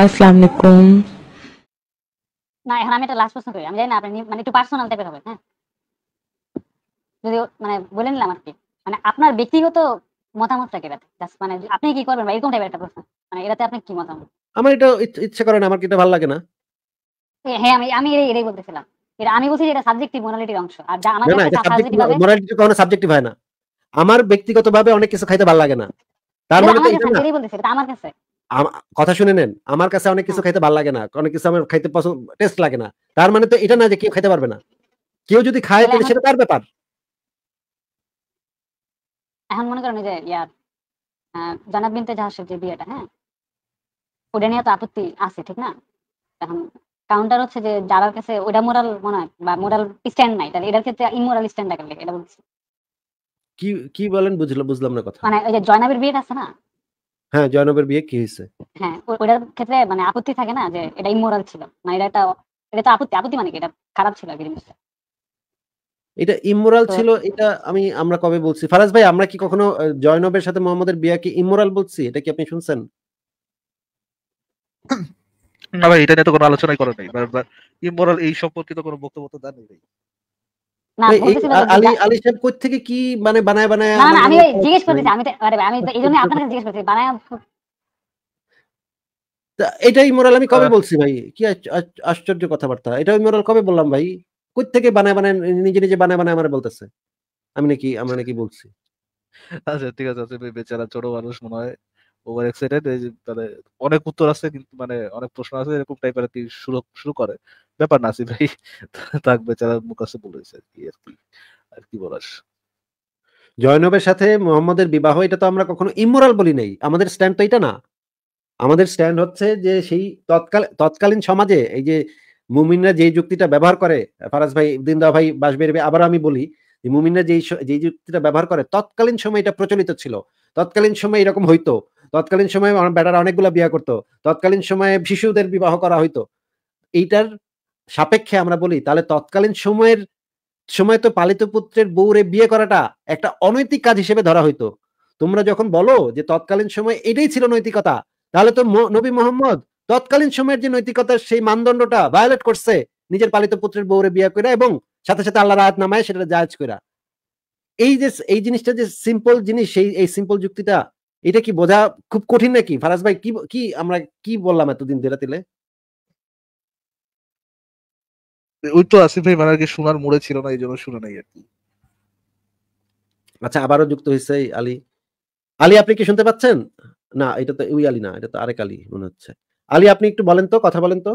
আসসালামু না এখন আমি একটা লাস্ট প্রশ্ন করি আমি জানি না আপনি মানে একটু পার্সোনাল টাইপের হবে হ্যাঁ যদি মানে বলে নিলাম আর কি মানে আপনার ব্যক্তিগত মতামতটা জাস্ট মানে আপনি কি করবেন বা এরকম টাইপের একটা প্রশ্ন মানে এটাতে আপনি কি মতামত আমার এটা ইচ্ছে করে না আমার কি এটা ভালো লাগে না হ্যাঁ আমি আমি এটাই বলতেছিলাম এটা আমি বলছি এটা সাবজেক্টিভ মোরালিটির অংশ আর যা মোরালিটি সাবজেক্টিভ হয় না আমার ব্যক্তিগতভাবে অনেক কিছু খাইতে ভালো লাগে না তার মানে তো এটা আমার কাছে কথা শুনে নেন আমার কাছে অনেক কিছু খাইতে ভালো লাগে না অনেক কিছু আমার খাইতে পছন্দ টেস্ট লাগে না তার মানে তো এটা না যে কেউ খাইতে পারবে না কেউ যদি খায় তাহলে সেটা তার ব্যাপার এখন মনে করেন যে ইয়ার জানাব বিনতে জাহাসের যে বিয়েটা হ্যাঁ ওটা নিয়ে তো আপত্তি আছে ঠিক না এখন কাউন্টার হচ্ছে যে যারা কাছে ওটা মোরাল মনে হয় বা মোরাল স্ট্যান্ড নাই তাহলে এটার ক্ষেত্রে ইমোরাল স্ট্যান্ড লাগে এটা বলছি কি কি বলেন বুঝলাম বুঝলাম না কথা মানে ওই যে জয়নাবের বিয়েটা আছে না হ্যাঁ জয়নবের বিয়ে কি হয়েছে হ্যাঁ ক্ষেত্রে মানে আপত্তি থাকে না যে এটা ইমোরাল ছিল মানে এটা এটা তো আপত্তি আপত্তি মানে এটা খারাপ ছিল জিনিসটা এটা ইমোরাল ছিল এটা আমি আমরা কবে বলছি ফারাজ ভাই আমরা কি কখনো জয়নবের সাথে মোহাম্মদের বিয়া কি ইমোরাল বলছি এটা কি আপনি শুনছেন না ভাই এটা নিয়ে তো কোনো আলোচনাই করা নাই ইমোরাল এই সম্পর্কিত কোনো বক্তব্য তো দেন নাই থেকে মানে বানায় আমি কবে বলছি ভাই কি আশ্চর্য কথাবার্তা এটা ওই মোরাল কবে বললাম ভাই কই থেকে বানায় বানায় নিজে নিজে বানায় বানায় আমার বলতেছে আমি নাকি আমরা নাকি বলছি আচ্ছা ঠিক আছে বেচারা ছোট মানুষ মনে হয় ওভার এক্সাইটেড মানে অনেক উত্তর আছে কিন্তু মানে অনেক প্রশ্ন আছে এরকম টাইপের শুরু শুরু করে ব্যাপার না ভাই থাক বেচারা মুখাসে বলেছে আর কি আর কি আর কি বলার জয়নবের সাথে মোহাম্মদের বিবাহ এটা তো আমরা কখনো ইমোরাল বলি নাই আমাদের স্ট্যান্ড তো এটা না আমাদের স্ট্যান্ড হচ্ছে যে সেই তৎকাল তৎকালীন সমাজে এই যে মুমিনরা যে যুক্তিটা ব্যবহার করে ফারাজ ভাই দিনদা ভাই বাসবের আবার আমি বলি যে মুমিনরা যেই যে যুক্তিটা ব্যবহার করে তৎকালীন সময় এটা প্রচলিত ছিল তৎকালীন সময় এরকম হইতো তৎকালীন সময়ে বেটারা অনেকগুলো বিয়া করতো তৎকালীন সময়ে শিশুদের বিবাহ করা হইতো এইটার সাপেক্ষে আমরা বলি তাহলে তৎকালীন সময়ের সময় তো পালিত পুত্রের বউরে বিয়ে করাটা একটা অনৈতিক কাজ হিসেবে ধরা হইতো তোমরা যখন বলো যে তৎকালীন সময় এটাই ছিল নৈতিকতা তাহলে তো নবী মোহাম্মদ তৎকালীন সময়ের যে নৈতিকতার সেই মানদণ্ডটা ভায়োলেট করছে নিজের পালিত পুত্রের বউরে বিয়ে করে এবং সাথে সাথে আল্লাহ আয়াত নামায় সেটা জাজ করা এই যে এই জিনিসটা যে সিম্পল জিনিস সেই এই সিম্পল যুক্তিটা এটা কি বোঝা খুব কঠিন নাকি ফারাজ ভাই কি কি আমরা কি বললাম এতদিন দেরাতিলে ওই তো আসিফ ভাই মানে শোনার মোড়ে ছিল না এই জন্য শুনে নাই আর কি আচ্ছা আবারও যুক্ত হয়েছে আলী আলী আপনি কি শুনতে পাচ্ছেন না এটা তো ওই আলী না এটা তো আরেক আলী মনে হচ্ছে আলী আপনি একটু বলেন তো কথা বলেন তো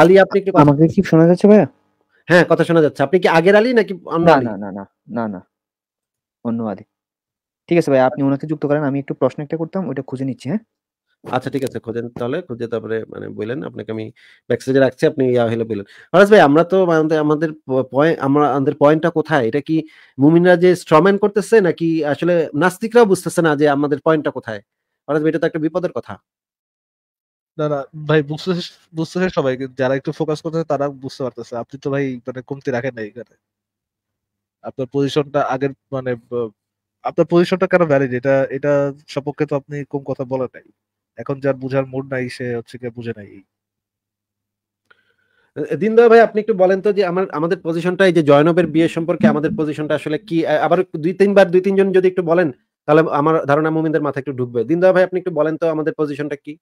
আলী আপনি একটু আমাকে কি শোনা যাচ্ছে ভাইয়া হ্যাঁ কথা শোনা যাচ্ছে আপনি কি আগের আলী নাকি অন্য আলী না না না না না অন্য আলী ঠিক আছে ভাই আপনি ওনাকে যুক্ত করেন আমি একটু প্রশ্ন একটা করতাম ওটা খুঁজে নিচ্ছি হ্যাঁ আচ্ছা ঠিক আছে খোঁজেন তাহলে খুঁজে তারপরে মানে বললেন আপনাকে আমি ব্যাকস্টেজে রাখছি আপনি ইয়া হলে বললেন হরাজ ভাই আমরা তো মানে আমাদের আমাদের পয়েন্ট আমরা আমাদের পয়েন্টটা কোথায় এটা কি মুমিনরা যে স্ট্রমেন করতেছে নাকি আসলে নাস্তিকরাও বুঝতেছে না যে আমাদের পয়েন্টটা কোথায় হরাজ ভাই এটা তো একটা বিপদের কথা না না ভাই বুঝতেছে বুঝতেছে সবাই যারা একটু ফোকাস করতেছে তারা বুঝতে পারতেছে আপনি তো ভাই মানে কমতি রাখেন না এখানে আপনার পজিশনটা আগের মানে আপনার পজিশনটা কেন ভ্যালিড এটা এটা সপক্ষে তো আপনি কম কথা বলেন নাই এখন যার বুঝার মুড নাই সে হচ্ছে কে বুঝে নাই দিনদা ভাই আপনি একটু বলেন তো যে আমার আমাদের পজিশনটা এই যে জয়নবের বিয়ে সম্পর্কে আমাদের পজিশনটা আসলে কি আবার দুই তিনবার দুই তিনজন যদি একটু বলেন তাহলে আমার ধারণা মুমিনদের মাথা একটু ঢুকবে দিনদা ভাই আপনি একটু বলেন তো আমাদের পজিশনটা কি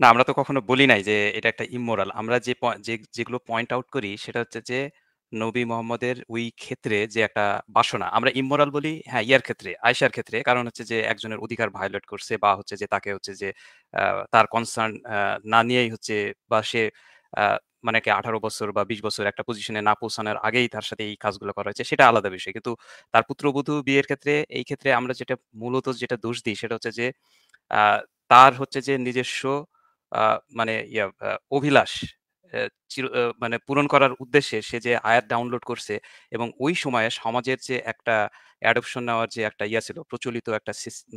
না আমরা তো কখনো বলি নাই যে এটা একটা ইমোরাল আমরা যে যেগুলো পয়েন্ট আউট করি সেটা হচ্ছে যে নবী মোহাম্মদের ওই ক্ষেত্রে যে একটা বাসনা আমরা ইমোরাল বলি হ্যাঁ ইয়ার ক্ষেত্রে আয়সার ক্ষেত্রে কারণ হচ্ছে যে একজনের অধিকার ভায়োলেট করছে বা হচ্ছে যে তাকে হচ্ছে যে তার কনসার্ন না নিয়েই হচ্ছে বা সে মানে কি আঠারো বছর বা বিশ বছর একটা পজিশনে না পৌঁছানোর আগেই তার সাথে এই কাজগুলো করা হয়েছে সেটা আলাদা বিষয় কিন্তু তার পুত্রবধূ বিয়ের ক্ষেত্রে এই ক্ষেত্রে আমরা যেটা মূলত যেটা দোষ দিই সেটা হচ্ছে যে তার হচ্ছে যে নিজস্ব মানে অভিলাষ মানে পূরণ করার উদ্দেশ্যে সে যে আয়াত ডাউনলোড করছে এবং ওই সময়ে সমাজের যে একটা অ্যাডপশন নেওয়ার যে একটা ইয়া ছিল প্রচলিত একটা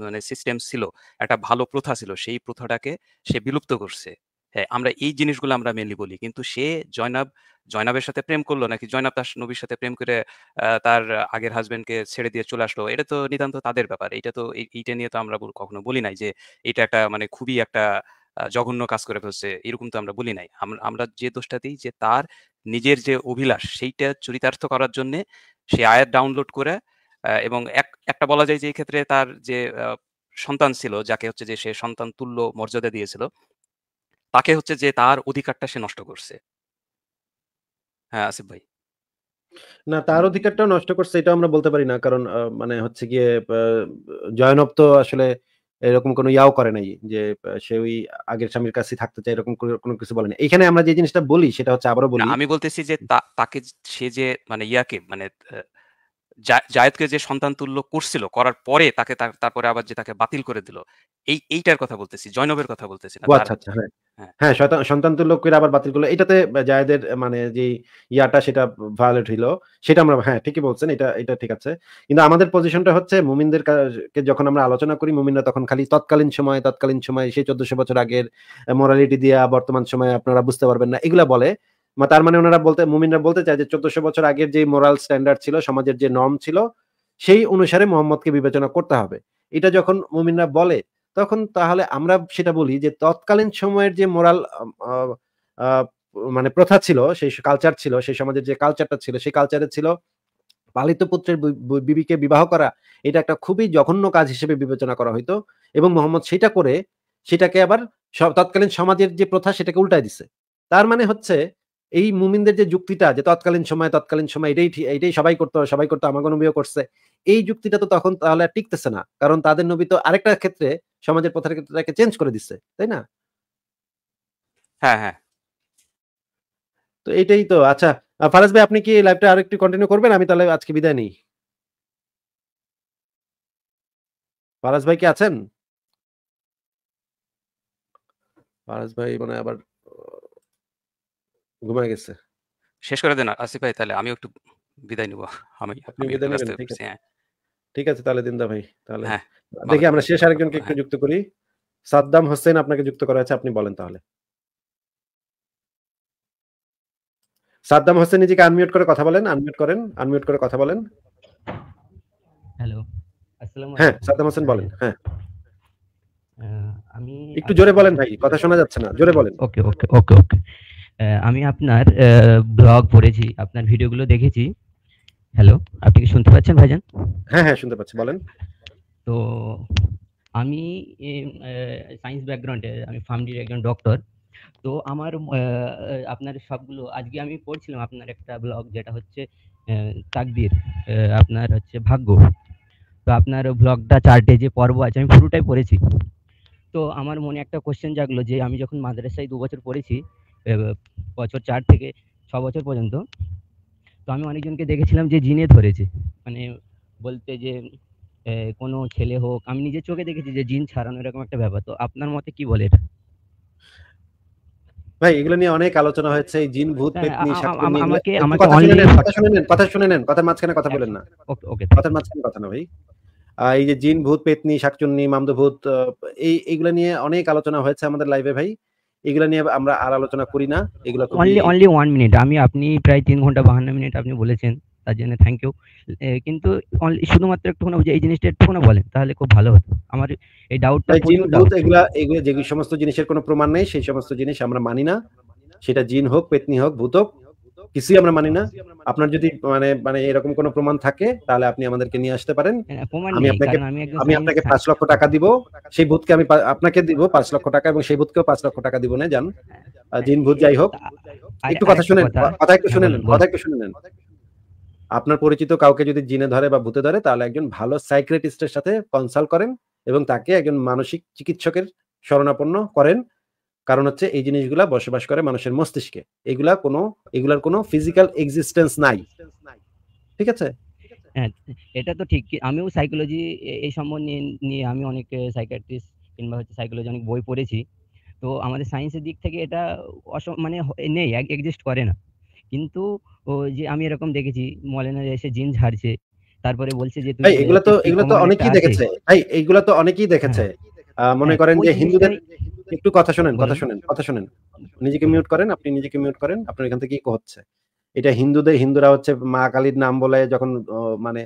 মানে সিস্টেম ছিল একটা ভালো প্রথা ছিল সেই প্রথাটাকে সে বিলুপ্ত করছে হ্যাঁ আমরা এই জিনিসগুলো আমরা মেনলি বলি কিন্তু সে জয়নাব জয়নাবের সাথে প্রেম করলো নাকি জয়নাব তার নবীর সাথে প্রেম করে তার আগের হাজবেন্ডকে ছেড়ে দিয়ে চলে আসলো এটা তো নিতান্ত তাদের ব্যাপার এটা তো এইটা নিয়ে তো আমরা কখনো বলি নাই যে এটা একটা মানে খুবই একটা জঘন্য কাজ করে ফেলছে এরকম তো আমরা বলি নাই আমরা যে দোষটা দিই যে তার নিজের যে অভিলাষ সেইটা চরিতার্থ করার জন্য সে আয়াত ডাউনলোড করে এবং এক একটা বলা যায় যে এই ক্ষেত্রে তার যে সন্তান ছিল যাকে হচ্ছে যে সে সন্তান তুল্য মর্যাদা দিয়েছিল তাকে হচ্ছে যে তার অধিকারটা সে নষ্ট করছে হ্যাঁ আসিফ ভাই না তার অধিকারটাও নষ্ট করছে এটা আমরা বলতে পারি না কারণ মানে হচ্ছে গিয়ে জয়নব তো আসলে এরকম কোনো ইয়াও করে নাই যে সে ওই আগের স্বামীর কাছে থাকতে চায় এরকম কোনো কিছু বলেনি এখানে আমরা যে জিনিসটা বলি সেটা হচ্ছে আবারও বলি আমি বলতেছি যে তাকে সে যে মানে ইয়াকে মানে জায়দকে যে সন্তান তুল্য করছিল করার পরে তাকে তারপরে আবার যে তাকে বাতিল করে দিল এই এইটার কথা বলতেছি জয়নবের কথা বলতেছি না আচ্ছা আচ্ছা হ্যাঁ হ্যাঁ, হ্যাঁ সন্তান তুল্য করে আবার বাতিল করলো এটাতে জায়দের মানে যে ইয়াটা সেটা ভায়োলেট হইলো সেটা আমরা হ্যাঁ ঠিকই বলছেন এটা এটা ঠিক আছে কিন্তু আমাদের পজিশনটা হচ্ছে মুমিনদের যখন আমরা আলোচনা করি মুমিনরা তখন খালি তৎকালীন সময় তৎকালীন সময় সেই চোদ্দশো বছর আগের মোরালিটি দিয়া বর্তমান সময়ে আপনারা বুঝতে পারবেন না এগুলা বলে তার মানে ওনারা বলতে মুমিনরা বলতে চায় যে চোদ্দশো বছর আগের যে মোরাল স্ট্যান্ডার্ড ছিল সমাজের যে নর্ম ছিল সেই অনুসারে মোহাম্মদকে বিবেচনা করতে হবে এটা যখন মুমিনরা বলে তখন তাহলে আমরা সেটা বলি যে তৎকালীন সময়ের যে মোরাল মানে প্রথা ছিল সেই কালচার ছিল সেই সমাজের যে কালচারটা ছিল সেই কালচারে ছিল পালিত পুত্রের বিবিকে বিবাহ করা এটা একটা খুবই জঘন্য কাজ হিসেবে বিবেচনা করা হইতো এবং মোহাম্মদ সেটা করে সেটাকে আবার তৎকালীন সমাজের যে প্রথা সেটাকে উল্টায় দিছে তার মানে হচ্ছে এই মুমিনদের যে যুক্তিটা যে তৎকালীন সময় তৎকালীন সময় এটাই এটাই সবাই করতো সবাই করতো আমাকে নবীও করছে এই যুক্তিটা তো তখন তাহলে টিকতেছে না কারণ তাদের নবী তো আরেকটা ক্ষেত্রে সমাজের পথের ক্ষেত্রে চেঞ্জ করে দিচ্ছে তাই না হ্যাঁ হ্যাঁ তো এটাই তো আচ্ছা ফারাজ ভাই আপনি কি লাইভটা আরেকটু কন্টিনিউ করবেন আমি তাহলে আজকে বিদায় নিই ফারাজ ভাই কি আছেন ফারাজ ভাই মানে আবার ঘুমায় গেছে শেষ করে দেন আসিফ ভাই তাহলে আমিও একটু বিদায় নিব আমি আপনি বিদায় নেবেন হ্যাঁ। ঠিক আছে তাহলে দিন দা ভাই তাহলে হ্যাঁ, দেখি আমরা শেষ আরেকজনকে একটু হ্যাঁ। যুক্ত করি সাদ্দাম হোসেন আপনাকে যুক্ত করা আছে আপনি বলেন তাহলে সাদ্দাম হোসেন নিজেকে আনমিউট করে কথা বলেন আনমিউট করেন আনমিউট করে কথা বলেন হ্যালো আসসালামু হ্যাঁ সাদ্দাম হোসেন বলেন হ্যাঁ আমি একটু জোরে বলেন ভাই কথা শোনা যাচ্ছে না জোরে বলেন ওকে ওকে ওকে ওকে আমি আপনার ব্লগ পড়েছি আপনার ভিডিওগুলো দেখেছি হ্যালো আপনি কি শুনতে পাচ্ছেন ভাইজান হ্যাঁ হ্যাঁ শুনতে পাচ্ছি বলেন তো আমি সায়েন্স ব্যাকগ্রাউন্ডে আমি ফার্মডির একজন ডক্টর তো আমার আপনার সবগুলো আজকে আমি পড়ছিলাম আপনার একটা ব্লগ যেটা হচ্ছে তাকদির আপনার হচ্ছে ভাগ্য তো আপনার ব্লগটা চারটে যে পর্ব আছে আমি পুরোটাই পড়েছি তো আমার মনে একটা কোশ্চেন জাগলো যে আমি যখন মাদ্রাসায় দু বছর পড়েছি বছর চার থেকে ছ বছর পর্যন্ত তো আমি অনেকজনকে দেখেছিলাম যে জিনে ধরেছে মানে বলতে যে কোনো ছেলে হোক আমি নিজের চোখে দেখেছি যে জিন ছাড়ানো এরকম একটা ব্যাপার তো আপনার মতে কি বলে এটা ভাই এগুলো নিয়ে অনেক আলোচনা হয়েছে এই জিন ভূত হ্যাঁ, পেতনি আমাকে আমাকে কথা শুনে নেন কথা শুনে নেন কথার মাঝখানে কথা বলেন না ওকে কথার মাঝখানে কথা না ভাই এই যে জিন ভূত পেতনি শাকচুন্নি মামদভূত এই এগুলো নিয়ে অনেক আলোচনা হয়েছে আমাদের লাইভে ভাই এগুলো নিয়ে আমরা আর আলোচনা করি না এগুলো অনলি অনলি ওয়ান মিনিট আমি আপনি প্রায় তিন ঘন্টা বাহান্ন মিনিট আপনি বলেছেন তার জন্য থ্যাংক ইউ কিন্তু শুধুমাত্র একটুখানি বুঝে এই জিনিসটা একটুখানি বলেন তাহলে খুব ভালো হতো আমার এই ডাউটটা এগুলা এগুলো যে সমস্ত জিনিসের কোনো প্রমাণ নেই সেই সমস্ত জিনিস আমরা মানি না সেটা জিন হোক পেতনি হোক ভূত হোক কিছুই আমরা মানি না আপনার যদি মানে মানে এরকম কোন প্রমাণ থাকে তাহলে আপনি আমাদেরকে নিয়ে আসতে পারেন আমি আপনাকে আমি আপনাকে পাঁচ লক্ষ টাকা দিব সেই ভূতকে আমি আপনাকে দিব পাঁচ লক্ষ টাকা এবং সেই ভূতকেও পাঁচ লক্ষ টাকা দিব না যান হ্যাঁ, জিন ভূত হ্যাঁ, যাই হোক একটু কথা শুনেন কথা একটু শুনে নেন কথা একটু শুনে নেন আপনার পরিচিত কাউকে যদি জিনে ধরে বা ভূতে ধরে তাহলে একজন ভালো সাইক্রেটিস্টের সাথে কনসাল্ট করেন এবং তাকে একজন মানসিক চিকিৎসকের শরণাপন্ন করেন কারণ হচ্ছে এই জিনিসগুলা বসবাস করে মানুষের মস্তিষ্কে এগুলা কোনো এগুলার কোনো ফিজিক্যাল এক্সিস্টেন্স নাই ঠিক আছে হ্যাঁ, এটা তো ঠিক আমিও সাইকোলজি এই সম্বন্ধে নিয়ে আমি অনেক সাইকিয়াট্রিস্ট কিংবা হচ্ছে সাইকোলজি অনেক বই পড়েছি তো আমাদের সায়েন্সের দিক থেকে এটা মানে নেই এক্সিস্ট করে না কিন্তু যে আমি এরকম দেখেছি মলেনা এসে জিন ঝাড়ছে তারপরে বলছে যে এগুলো তো এগুলো তো অনেকেই দেখেছে এগুলো তো অনেকেই দেখেছে মনে হ্যাঁ, করেন যে হিন্দুদের একটু কথা শোনেন কথা শোনেন কথা শোনেন নিজেকে মিউট করেন আপনি নিজেকে মিউট করেন আপনার এখান থেকে কি হচ্ছে এটা হিন্দুদের হিন্দুরা হচ্ছে মা কালীর নাম বলে যখন মানে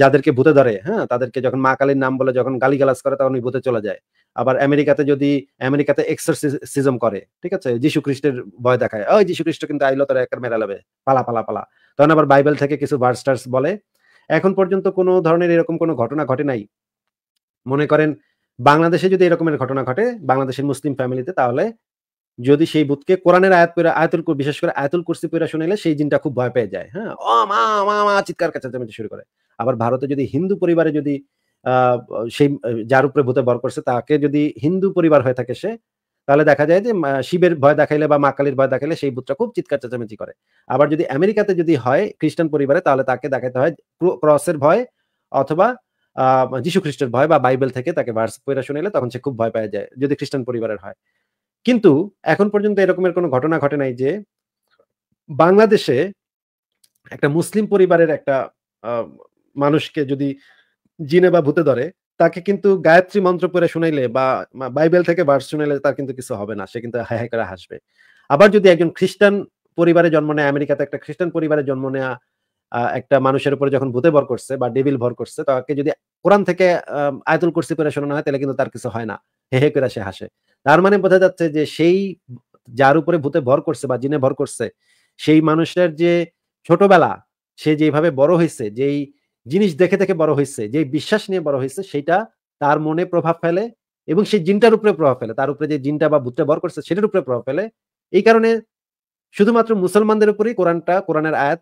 যাদেরকে ভূতে ধরে হ্যাঁ তাদেরকে যখন মা কালীর নাম বলে যখন গালি গালাস করে তখন ভূতে চলে যায় আবার আমেরিকাতে যদি আমেরিকাতে এক্সারসিজম করে ঠিক আছে যিশু খ্রিস্টের ভয় দেখায় ওই যিশু খ্রিস্ট কিন্তু আইলো তারা একবার মেরা লাবে পালা পালা পালা তখন আবার বাইবেল থেকে কিছু ভার্স বলে এখন পর্যন্ত কোনো ধরনের এরকম কোনো ঘটনা ঘটে নাই মনে করেন বাংলাদেশে যদি এরকমের ঘটনা ঘটে বাংলাদেশের মুসলিম ফ্যামিলিতে তাহলে যদি সেই বুথকে কোরআনের আয়াত পেরা আয়াতুল বিশেষ করে আয়াতুল কুর্সি পেরা শুনাইলে সেই জিনটা খুব ভয় পেয়ে যায় হ্যাঁ ও মা মা মা চিৎকার কাচাচামেচি শুরু করে আবার ভারতে যদি হিন্দু পরিবারে যদি সেই যার উপরে ভূতে বর করছে তাকে যদি হিন্দু পরিবার হয়ে থাকে সে তাহলে দেখা যায় যে শিবের ভয় দেখাইলে বা মা কালীর ভয় দেখাইলে সেই ভূতটা খুব চিৎকার চেঁচামেচি করে আবার যদি আমেরিকাতে যদি হয় খ্রিস্টান পরিবারে তাহলে তাকে দেখাতে হয় ক্রসের ভয় অথবা যিশু খ্রিস্টের ভয় বা বাইবেল থেকে তাকে ভার্স পয়রা শুনিলে তখন সে খুব ভয় পাওয়া যায় যদি খ্রিস্টান পরিবারের হয় কিন্তু এখন পর্যন্ত এরকমের কোনো ঘটনা ঘটে নাই যে বাংলাদেশে একটা মুসলিম পরিবারের একটা মানুষকে যদি জিনে বা ভূতে ধরে তাকে কিন্তু গায়ত্রী মন্ত্র পড়ে শুনাইলে বা বাইবেল থেকে ভার্স শুনাইলে তার কিন্তু কিছু হবে না সে কিন্তু হাই হাই করে হাসবে আবার যদি একজন খ্রিস্টান পরিবারে জন্ম নেয় আমেরিকাতে একটা খ্রিস্টান পরিবারে জন্ম নেয়া একটা মানুষের উপরে যখন ভূতে ভর করছে বা ডেবিল ভর করছে তাকে যদি কোরআন থেকে আয়তুল কুরসি করে শোনানো হয় তাহলে কিন্তু তার কিছু হয় না হে হে করে সে হাসে তার মানে বোঝা যাচ্ছে যে সেই যার উপরে ভূতে ভর করছে বা জিনে ভর করছে সেই মানুষের যে ছোটবেলা সে যেভাবে বড় হয়েছে যেই জিনিস দেখে দেখে বড় হয়েছে যে বিশ্বাস নিয়ে বড় হয়েছে সেটা তার মনে প্রভাব ফেলে এবং সেই জিনটার উপরে প্রভাব ফেলে তার উপরে যে জিনটা বা ভূতটা ভর করছে সেটার উপরে প্রভাব ফেলে এই কারণে শুধুমাত্র মুসলমানদের উপরেই কোরআনটা কোরআনের আয়াত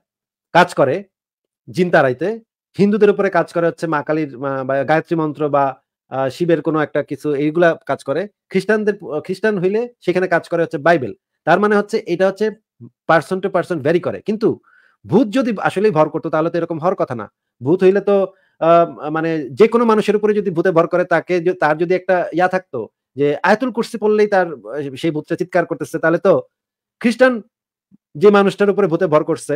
কাজ করে জিন তারাইতে হিন্দুদের উপরে কাজ করে হচ্ছে মা কালীর গায়ত্রী মন্ত্র বা শিবের কোনো একটা কিছু এইগুলা কাজ করে খ্রিস্টানদের খ্রিস্টান হইলে সেখানে কাজ করে হচ্ছে বাইবেল তার মানে হচ্ছে এটা হচ্ছে পার্সন টু পার্সন ভ্যারি করে কিন্তু ভূত যদি আসলেই ভর করতো তাহলে তো এরকম হওয়ার কথা না ভূত হইলে তো মানে যে কোনো মানুষের উপরে যদি ভূতে ভর করে তাকে তার যদি একটা ইয়া থাকতো যে আয়তুল কুর্সি পড়লেই তার সেই ভূতটা চিৎকার করতেছে তাহলে তো খ্রিস্টান যে মানুষটার উপরে ভূতে ভর করছে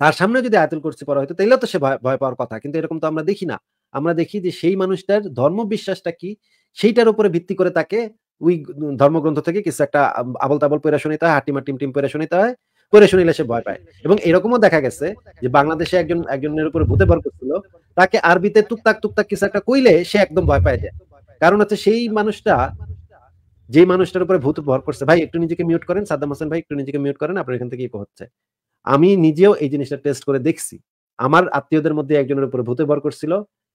তার সামনে যদি আয়তুল কুরসি পড়া হয়তো তাইলে তো সে ভয় পাওয়ার কথা কিন্তু এরকম তো আমরা দেখি না আমরা দেখি যে সেই মানুষটার ধর্ম বিশ্বাসটা কি সেইটার উপরে ভিত্তি করে তাকে ওই ধর্মগ্রন্থ থেকে কিছু একটা আবল তাবল পয়রা শুনিতে হয় হাটিমা টিম টিম পয়রা শুনিতে হয় করে শুনিলে সে ভয় পায় এবং এরকমও দেখা গেছে যে বাংলাদেশে একজন একজনের উপরে ভূতে ভর করছিল তাকে আরবিতে টুকটাক টুকটাক কিছু একটা কইলে সে একদম ভয় পায় যায় কারণ হচ্ছে সেই মানুষটা যে মানুষটার উপরে ভূত ভর করছে ভাই একটু নিজেকে মিউট করেন সাদ্দাম হোসেন ভাই একটু নিজেকে মিউট করেন আপনার এখান থেকে হচ্ছে আমি নিজেও এই জিনিসটা টেস্ট করে দেখছি আমার আত্মীয়দের মধ্যে একজনের উপরে ভূতে ভর করছিল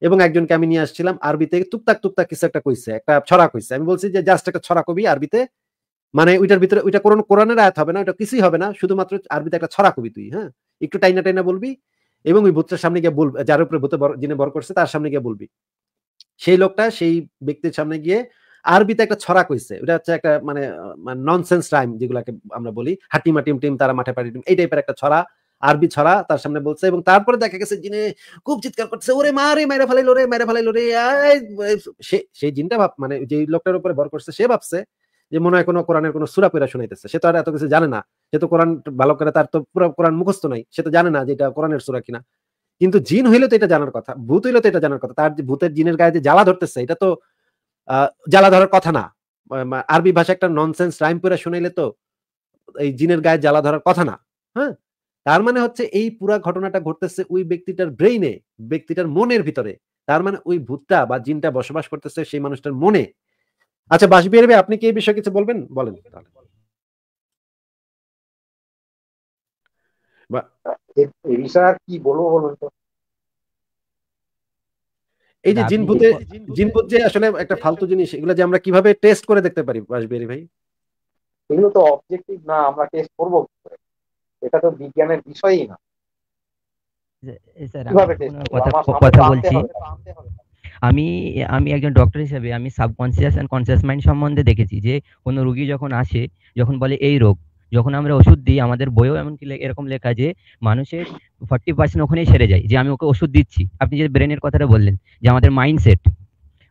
এবং একজনকে আমি নিয়ে আসছিলাম আরবিতে টুকটাক টুকটাক কিছু একটা কইছে একটা ছড়া কইছে আমি বলছি যে জাস্ট একটা ছড়া কবি আরবিতে মানে ওইটার ভিতরে ওইটা কোন কোরআনের আয়াত হবে না ওইটা কিছুই হবে না শুধুমাত্র আরবিতে একটা ছড়া কবি তুই হ্যাঁ একটু টাইনা টাইনা বলবি এবং ওই ভূতটার সামনে গিয়ে বলবি যার উপরে ভূতে যিনি বর করছে তার সামনে গিয়ে বলবি সেই লোকটা সেই ব্যক্তির সামনে গিয়ে আরবিতে একটা ছড়া কইছে ওটা হচ্ছে একটা মানে ননসেন্স মানে, টাইম যেগুলাকে আমরা বলি হাটিমা টিম টিম তারা মাঠে পাড়ি টিম এই টাইপের একটা ছড়া আরবি ছড়া তার সামনে বলছে এবং তারপরে দেখা গেছে জিনে খুব চিৎকার করছে ওরে মারে মেরে ফেলাইলো লোরে মেরে ফেলাইলো লোরে সেই জিনটা ভাব মানে যে লোকটার উপরে ভর করছে সে ভাবছে যে মনে হয় কোনো কোরআনের কোনো সুরা পেরা শুনাইতেছে সে তো আর এত কিছু জানে না সে তো কোরআন ভালো করে তার তো পুরো কোরআন মুখস্থ নাই সে তো জানে না যে এটা কোরআনের সুরা কিনা কিন্তু জিন হইলে তো এটা জানার কথা ভূত হইলে তো এটা জানার কথা তার ভূতের জিনের গায়ে যে জ্বালা ধরতেছে এটা তো জ্বালা ধরার কথা না আরবি ভাষা একটা ননসেন্স রাইম পুরা শুনাইলে তো এই জিনের গায়ে জ্বালা ধরার কথা না হ্যাঁ তার মানে হচ্ছে এই পুরা ঘটনাটা ঘটতেছে ওই ব্যক্তিটার ব্রেইনে ব্যক্তিটার মনের ভিতরে তার মানে ওই ভূতটা বা জিনটা বসবাস করতেছে সেই মানুষটার মনে আচ্ছা বাসবি ভাই আপনি কি এই বিষয়ে কিছু বলবেন বলেন এই বিষয়ে কি বলবো বলুন তো এই যে জিনভূতে জিনভূত যে আসলে একটা ফালতু জিনিস এগুলো যে আমরা কিভাবে টেস্ট করে দেখতে পারি বাসবিহারি ভাই এগুলো তো অবজেক্টিভ না আমরা টেস্ট করবো এটা তো বিজ্ঞানের বিষয়ই না কথা বলছি আমি আমি একজন ডক্টর হিসেবে আমি সাবকনসিয়াস অ্যান্ড কনসিয়াস মাইন্ড সম্বন্ধে দেখেছি যে কোনো রুগী যখন আসে যখন বলে এই রোগ যখন আমরা ওষুধ দিই আমাদের বইয়েও এমনকি এরকম লেখা যে মানুষের ফর্টি পার্সেন্ট ওখানেই সেরে যায় যে আমি ওকে ওষুধ দিচ্ছি আপনি যে ব্রেনের কথাটা বললেন যে আমাদের মাইন্ডসেট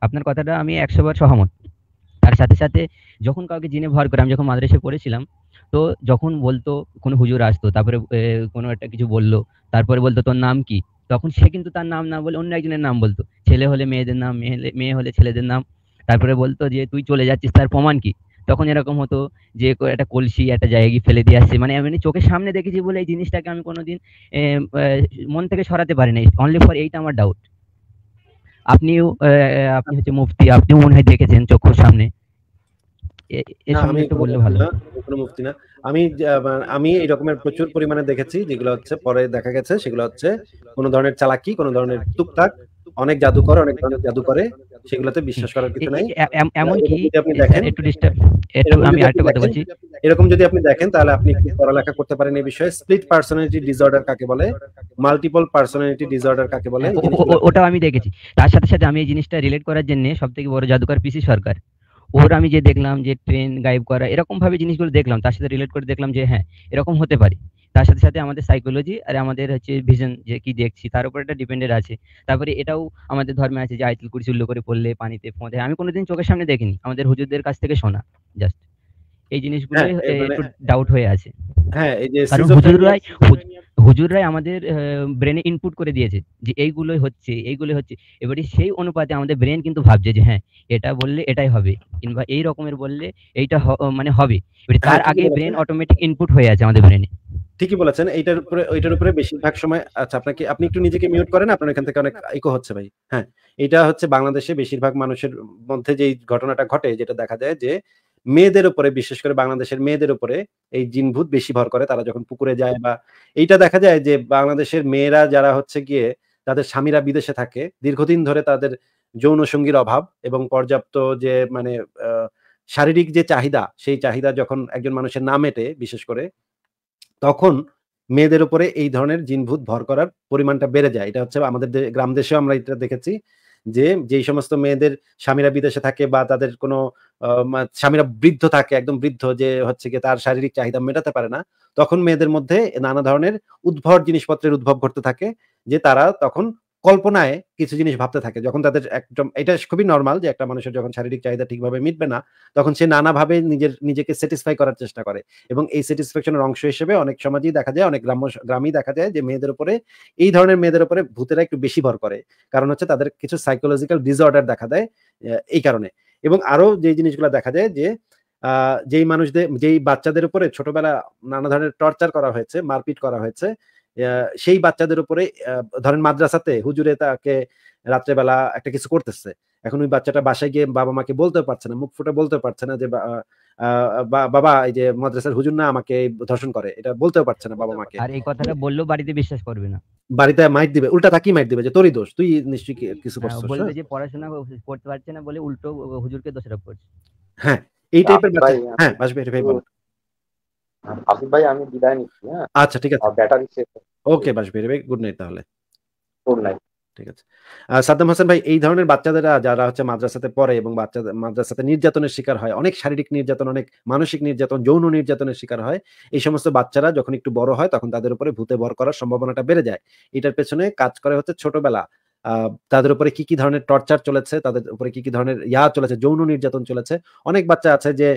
আপনার কথাটা আমি একশোবার সহমত তার সাথে সাথে যখন কাউকে জিনে ভর করে আমি যখন মাদ্রাসে পড়েছিলাম তো যখন বলতো কোনো হুজুর আসতো তারপরে কোনো একটা কিছু বললো তারপরে বলতো তোর নাম কি তখন সে কিন্তু তার নাম না বলে অন্য একজনের নাম বলতো ছেলে হলে মেয়েদের নাম মেয়ে মেয়ে হলে ছেলেদের নাম তারপরে বলতো যে তুই চলে যাচ্ছিস তার প্রমাণ কি তখন এরকম হতো যে একটা কলসি একটা জায়গায় গিয়ে ফেলে দিয়ে আসছে মানে আমি চোখের সামনে দেখেছি বলে এই জিনিসটাকে আমি কোনোদিন মন থেকে সরাতে পারি নাই অনলি ফর এইটা আমার ডাউট আপনিও আপনি হচ্ছে মুফতি আপনিও মনে হয় দেখেছেন চক্ষুর সামনে আমি আমি এরকমের প্রচুর পরিমাণে দেখেছি যেগুলো হচ্ছে পরে দেখা গেছে সেগুলো হচ্ছে কোনো ধরনের চালাকি কোনো ধরনের টুকটাক অনেক জাদু করে অনেক জাদু করে সেগুলোতে বিশ্বাস করার কিছু নাই এমন কি আপনি দেখেন একটু ডিস্টার্ব একটু আমি আরেকটা কথা বলছি এরকম যদি আপনি দেখেন তাহলে আপনি কি পড়ালেখা করতে পারেন এই বিষয়ে স্প্লিট পার্সোনালিটি ডিসঅর্ডার কাকে বলে মাল্টিপল পার্সোনালিটি ডিসঅর্ডার কাকে বলে ওটাও আমি দেখেছি তার সাথে সাথে আমি এই জিনিসটা রিলেট করার জন্য সবথেকে বড় জাদুকর পিসি সরকার ওর আমি যে দেখলাম যে ট্রেন গাইব করা এরকম ভাবে জিনিসগুলো দেখলাম তার সাথে রিলেট করে দেখলাম যে হ্যাঁ এরকম হতে পারে তার সাথে সাথে আমাদের সাইকোলজি আর আমাদের হচ্ছে ভিজন যে কি দেখছি তার উপর একটা ডিপেন্ডেড আছে তারপরে এটাও আমাদের ধর্মে আছে যে আইতুল কুড়ি চুল্লো করে পড়লে পানিতে ফোঁদে আমি কোনোদিন চোখের সামনে দেখিনি আমাদের হুজুরদের কাছ থেকে শোনা জাস্ট এই জিনিসগুলো হ্যাঁ, একটু ডাউট হয়ে আছে হ্যাঁ এই যে হুজুররাই আমাদের ব্রেনে ইনপুট করে দিয়েছে যে এইগুলোই হচ্ছে এইগুলোই হচ্ছে এবারে সেই অনুপাতে আমাদের ব্রেন কিন্তু ভাবছে যে হ্যাঁ এটা বললে এটাই হবে কিংবা এই রকমের বললে এইটা মানে হবে এবারে হ্যাঁ, তার আগে ব্রেন অটোমেটিক ইনপুট হয়ে আছে আমাদের ব্রেনে ঠিকই বলেছেন এইটার উপরে ওইটার উপরে বেশিরভাগ সময় আচ্ছা আপনাকে আপনি একটু নিজেকে মিউট করেন আপনার এখান থেকে অনেক ইকো হচ্ছে ভাই হ্যাঁ এটা হচ্ছে বাংলাদেশে বেশিরভাগ মানুষের মধ্যে যে ঘটনাটা ঘটে যেটা দেখা যায় যে মেয়েদের উপরে বিশেষ করে বাংলাদেশের মেয়েদের উপরে এই জিনভূত বেশি ভর করে তারা যখন পুকুরে যায় বা এইটা দেখা যায় যে বাংলাদেশের মেয়েরা যারা হচ্ছে গিয়ে তাদের স্বামীরা বিদেশে থাকে দীর্ঘদিন ধরে তাদের যৌন সঙ্গীর অভাব এবং পর্যাপ্ত যে মানে শারীরিক যে চাহিদা সেই চাহিদা যখন একজন মানুষের না মেটে বিশেষ করে তখন মেয়েদের উপরে এই ধরনের জিনভূত ভর করার পরিমাণটা বেড়ে যায় এটা হচ্ছে আমাদের গ্রাম দেশেও আমরা এটা দেখেছি যে যেই সমস্ত মেয়েদের স্বামীরা বিদেশে থাকে বা তাদের কোনো স্বামীরা বৃদ্ধ থাকে একদম বৃদ্ধ যে হচ্ছে কি তার শারীরিক চাহিদা মেটাতে পারে না তখন মেয়েদের মধ্যে নানা ধরনের উদ্ভর জিনিসপত্রের উদ্ভব ঘটতে থাকে যে তারা তখন কল্পনায় কিছু জিনিস ভাবতে থাকে যখন তাদের একদম এটা খুবই নর্মাল যে একটা মানুষের যখন শারীরিক চাহিদা ঠিকভাবে মিটবে না তখন সে নানাভাবে নিজের নিজেকে স্যাটিসফাই করার চেষ্টা করে এবং এই স্যাটিসফ্যাকশনের অংশ হিসেবে অনেক সমাজেই দেখা যায় অনেক গ্রাম্য গ্রামেই দেখা যায় যে মেয়েদের উপরে এই ধরনের মেয়েদের উপরে ভূতেরা একটু বেশি ভর করে কারণ হচ্ছে তাদের কিছু সাইকোলজিক্যাল ডিসঅর্ডার দেখা দেয় এই কারণে এবং আরো যে জিনিসগুলো দেখা যায় যে যেই মানুষদের যেই বাচ্চাদের উপরে ছোটবেলা নানা ধরনের টর্চার করা হয়েছে মারপিট করা হয়েছে সেই বাচ্চাদের উপরে ধরেন মাদ্রাসাতে হুজুরে তাকে রাত্রেবেলা একটা কিছু করতেছে এখন ওই বাচ্চাটা বাসায় গিয়ে বাবা মাকে বলতে পারছে না মুখ ফুটে বলতে পারছে না যে বাবা এই যে মাদ্রাসার হুজুর না আমাকে ধর্ষণ করে এটা বলতেও পারছে না বাবা মাকে আর এই কথাটা বললেও বাড়িতে বিশ্বাস করবে না বাড়িতে মাইট দিবে উল্টা তাকেই মাইট দিবে যে তোরই দোষ তুই নিশ্চয়ই কিছু হ্যাঁ, করছিস বলবে হ্যাঁ? যে পড়াশোনা করতে পারছে না বলে উল্টো হুজুরকে দোষারোপ করছে হ্যাঁ এই টাইপের বাচ্চা হ্যাঁ বাসবে ভাই বলো আসিফ ভাই আমি বিদায় নিচ্ছি হ্যাঁ আচ্ছা ঠিক আছে ব্যাটারি ওকে বাসবির ভাই গুড নাইট তাহলে গুড নাইট ঠিক আছে সাদ্দাম হাসান ভাই এই ধরনের বাচ্চাদের যারা হচ্ছে মাদ্রাসাতে পড়ে এবং বাচ্চাদের মাদ্রাসাতে নির্যাতনের শিকার হয় অনেক শারীরিক নির্যাতন অনেক মানসিক নির্যাতন যৌন নির্যাতনের শিকার হয় এই সমস্ত বাচ্চারা যখন একটু বড় হয় তখন তাদের উপরে ভূতে ভর করার সম্ভাবনাটা বেড়ে যায় এটার পেছনে কাজ করে হচ্ছে ছোটবেলা তাদের উপরে কি কি ধরনের টর্চার চলেছে তাদের উপরে কি কি ধরনের ইয়া চলেছে যৌন নির্যাতন চলেছে অনেক বাচ্চা আছে যে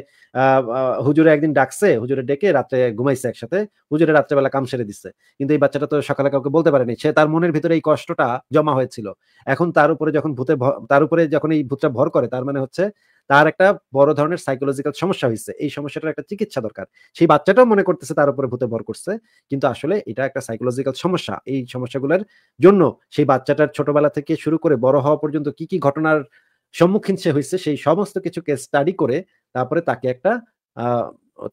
হুজুরে একদিন ডাকছে হুজুরে ডেকে রাতে ঘুমাইছে একসাথে হুজুরে রাত্রেবেলা কাম সেরে দিচ্ছে কিন্তু এই বাচ্চাটা তো সকালে কাউকে বলতে পারেনি সে তার মনের ভিতরে এই কষ্টটা জমা হয়েছিল এখন তার উপরে যখন ভূতে তার উপরে যখন এই ভূতটা ভর করে তার মানে হচ্ছে তার একটা বড় ধরনের সাইকোলজিক্যাল সমস্যা হয়েছে এই সমস্যাটার একটা চিকিৎসা দরকার সেই বাচ্চাটাও মনে করতেছে তার উপরে ভূতে ভর করছে কিন্তু আসলে এটা একটা সাইকোলজিক্যাল সমস্যা এই সমস্যাগুলোর জন্য সেই বাচ্চাটার ছোটবেলা থেকে শুরু করে বড় হওয়া পর্যন্ত কি কি ঘটনার সম্মুখীন সে হয়েছে সেই সমস্ত কিছুকে স্টাডি করে তারপরে তাকে একটা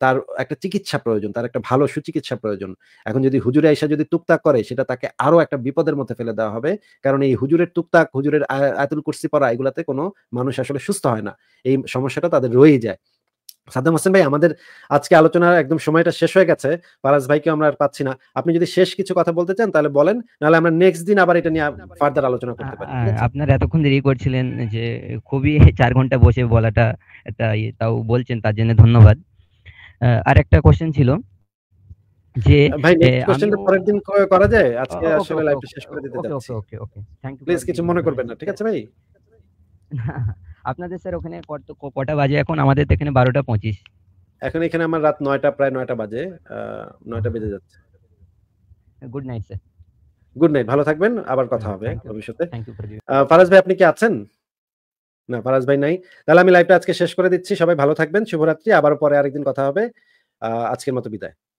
তার একটা চিকিৎসা প্রয়োজন তার একটা ভালো সুচিকিৎসা প্রয়োজন এখন যদি হুজুরে এসে যদি তুকতাক করে সেটা তাকে আরো একটা বিপদের মধ্যে ফেলে দেওয়া হবে কারণ এই হুজুরের টুকতাক হুজুরের আয়াতুল কুর্সি পড়া এগুলাতে কোনো মানুষ আসলে সুস্থ হয় না এই সমস্যাটা তাদের রয়েই যায় সাদ্দাম হোসেন ভাই আমাদের আজকে আলোচনার একদম সময়টা শেষ হয়ে গেছে পারাজ ভাইকে আমরা আর পাচ্ছি না আপনি যদি শেষ কিছু কথা বলতে চান তাহলে বলেন নাহলে আমরা নেক্সট দিন আবার এটা নিয়ে ফার্দার আলোচনা করতে পারি আপনারা এতক্ষণ দেরি করছিলেন যে খুবই চার ঘন্টা বসে বলাটা একটা ইয়ে, তাও বলছেন তার জন্য ধন্যবাদ আর একটা কোশ্চেন ছিল যে ভাই কোশ্চেনটা পরের দিন করা যায় আজকে আসলে লাইভ শেষ করে দিতে যাচ্ছি okay okay thank you please কিছু মনে করবেন না ঠিক আছে ভাই আপনাদের স্যার ওখানে কত কটা বাজে এখন আমাদের এখানে 12টা 25 এখন এখানে আমার রাত 9টা প্রায় 9টা বাজে 9টা বেজে যাচ্ছে good night sir good night ভালো থাকবেন আবার কথা হবে ভবিষ্যতে থ্যাংক ইউ ফারাজ ভাই আপনি কি আছেন না ফারাজ ভাই নাই তাহলে আমি লাইভটা আজকে শেষ করে দিচ্ছি সবাই ভালো থাকবেন শুভরাত্রি আবার পরে আরেকদিন কথা হবে আজকের মতো বিদায়